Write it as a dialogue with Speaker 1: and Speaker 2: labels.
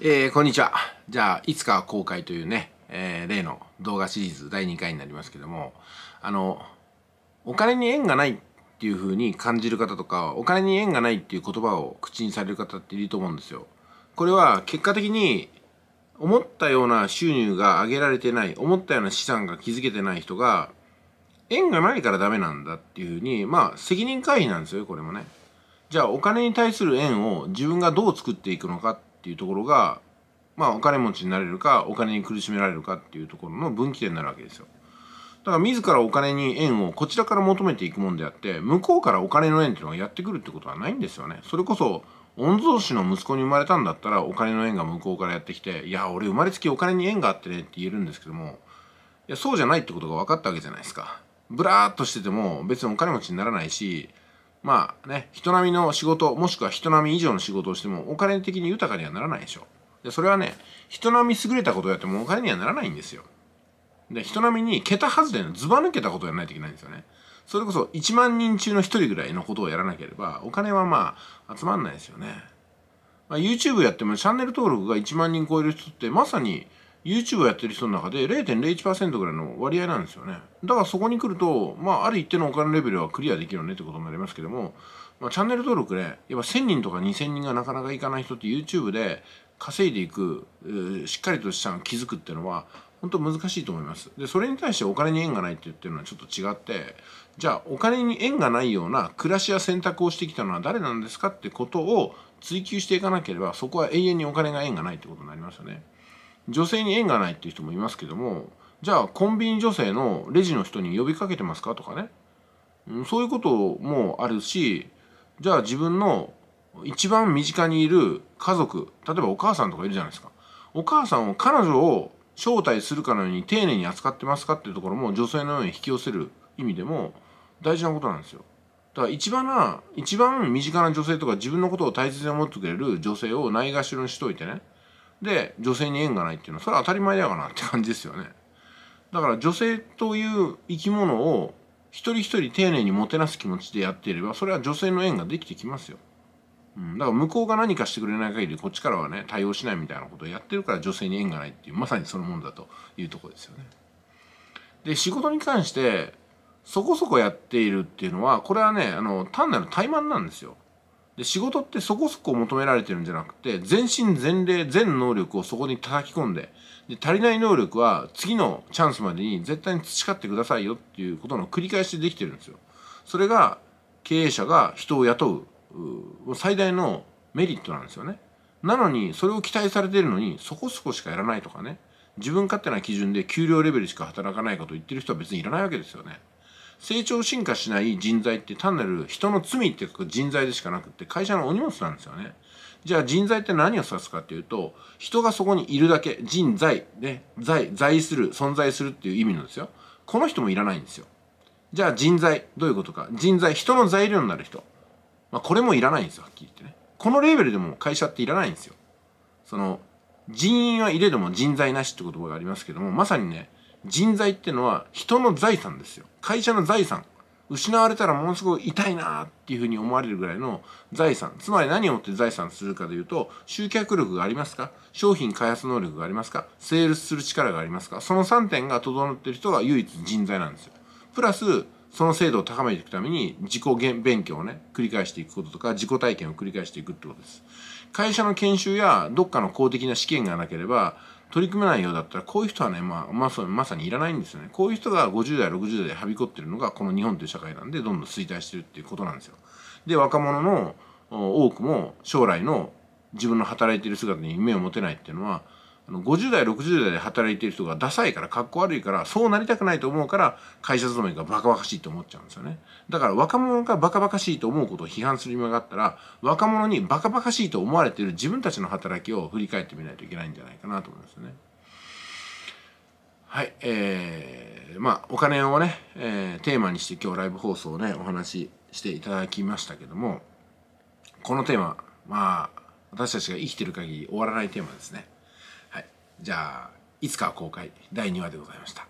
Speaker 1: えー、こんにちは。じゃあ、いつかは公開というね、えー、例の動画シリーズ第2回になりますけども、あの、お金に縁がないっていう風に感じる方とか、お金に縁がないっていう言葉を口にされる方っていると思うんですよ。これは結果的に思ったような収入が上げられてない、思ったような資産が築けてない人が、縁がないからダメなんだっていう風に、まあ責任回避なんですよ、これもね。じゃあお金に対する縁を自分がどう作っていくのかっていうところが、まあ、お金持ちになれるかお金に苦しめられるかっていうところの分岐点になるわけですよ。だから自らお金に縁をこちらから求めていくもんであって向こうからお金の縁っていうのがやってくるってことはないんですよね。それこそ御曹司の息子に生まれたんだったらお金の縁が向こうからやってきて「いや俺生まれつきお金に縁があってね」って言えるんですけどもいやそうじゃないってことが分かったわけじゃないですか。ブラーっとしてても別にお金持ちにならないしまあね、人並みの仕事、もしくは人並み以上の仕事をしても、お金的に豊かにはならないでしょ。で、それはね、人並み優れたことをやってもお金にはならないんですよ。で、人並みに桁外れのずば抜けたことをやらないといけないんですよね。それこそ1万人中の1人ぐらいのことをやらなければ、お金はまあ、集まんないですよね。まあ、YouTube やってもチャンネル登録が1万人超える人って、まさに YouTube をやってる人の中で0.01%ぐらいの割合なんですよね。だからそこに来ると、まあ、ある一定のお金レベルはクリアできるよねってことになりますけども、まあ、チャンネル登録で、やっぱ1000人とか2000人がなかなかいかない人って YouTube で稼いでいく、しっかりとしたのを築くっていうのは、本当難しいと思います。で、それに対してお金に縁がないって言ってるのはちょっと違って、じゃあお金に縁がないような暮らしや選択をしてきたのは誰なんですかってことを追求していかなければ、そこは永遠にお金が縁がないってことになりますよね。女性に縁がないっていう人もいますけどもじゃあコンビニ女性のレジの人に呼びかけてますかとかね、うん、そういうこともあるしじゃあ自分の一番身近にいる家族例えばお母さんとかいるじゃないですかお母さんを彼女を招待するかのように丁寧に扱ってますかっていうところも女性のように引き寄せる意味でも大事なことなんですよだから一番な一番身近な女性とか自分のことを大切に思ってくれる女性をないがしろにしといてねで女性に縁がないっていうのはそれは当たり前だよなって感じですよねだから女性という生き物を一人一人丁寧にもてなす気持ちでやっていればそれは女性の縁ができてきますよ、うん、だから向こうが何かしてくれない限りこっちからはね対応しないみたいなことをやってるから女性に縁がないっていうまさにそのものだというとこですよねで仕事に関してそこそこやっているっていうのはこれはねあの単なる怠慢なんですよで仕事ってそこそこ求められてるんじゃなくて全身全霊全能力をそこに叩き込んでで足りない能力は次のチャンスまでに絶対に培ってくださいよっていうことの繰り返しでできてるんですよ。それが経営者が人を雇う最大のメリットなんですよね。なのにそれを期待されてるのにそこそこしかやらないとかね自分勝手な基準で給料レベルしか働かないかと言ってる人は別にいらないわけですよね。成長進化しない人材って単なる人の罪って人材でしかなくって会社のお荷物なんですよね。じゃあ人材って何を指すかっていうと、人がそこにいるだけ、人材、ね、在、在する、存在するっていう意味なんですよ。この人もいらないんですよ。じゃあ人材、どういうことか。人材、人の材料になる人。まあこれもいらないんですよ、はっきり言ってね。このレベルでも会社っていらないんですよ。その、人員は入れども人材なしって言葉がありますけども、まさにね、人材っていうのは人の財産ですよ会社の財産失われたらものすごい痛いなっていうふうに思われるぐらいの財産つまり何をもって財産するかというと集客力がありますか商品開発能力がありますかセールスする力がありますかその3点が整っている人が唯一人材なんですよプラスその精度を高めていくために自己勉強をね、繰り返していくこととか、自己体験を繰り返していくってことです。会社の研修やどっかの公的な試験がなければ、取り組めないようだったら、こういう人はね、まあ、まあ、そう、まさにいらないんですよね。こういう人が50代、60代ではびこってるのが、この日本という社会なんで、どんどん衰退してるっていうことなんですよ。で、若者の多くも将来の自分の働いてる姿に夢を持てないっていうのは、あの50代60代で働いてる人がダサいからかっこ悪いからそうなりたくないと思うから会社勤めがバカバカしいと思っちゃうんですよねだから若者がバカバカしいと思うことを批判する暇があったら若者にバカバカしいと思われている自分たちの働きを振り返ってみないといけないんじゃないかなと思いますねはいえー、まあお金をね、えー、テーマにして今日ライブ放送をねお話ししていただきましたけどもこのテーマまあ私たちが生きてる限り終わらないテーマですねじゃあいつかは公開第2話でございました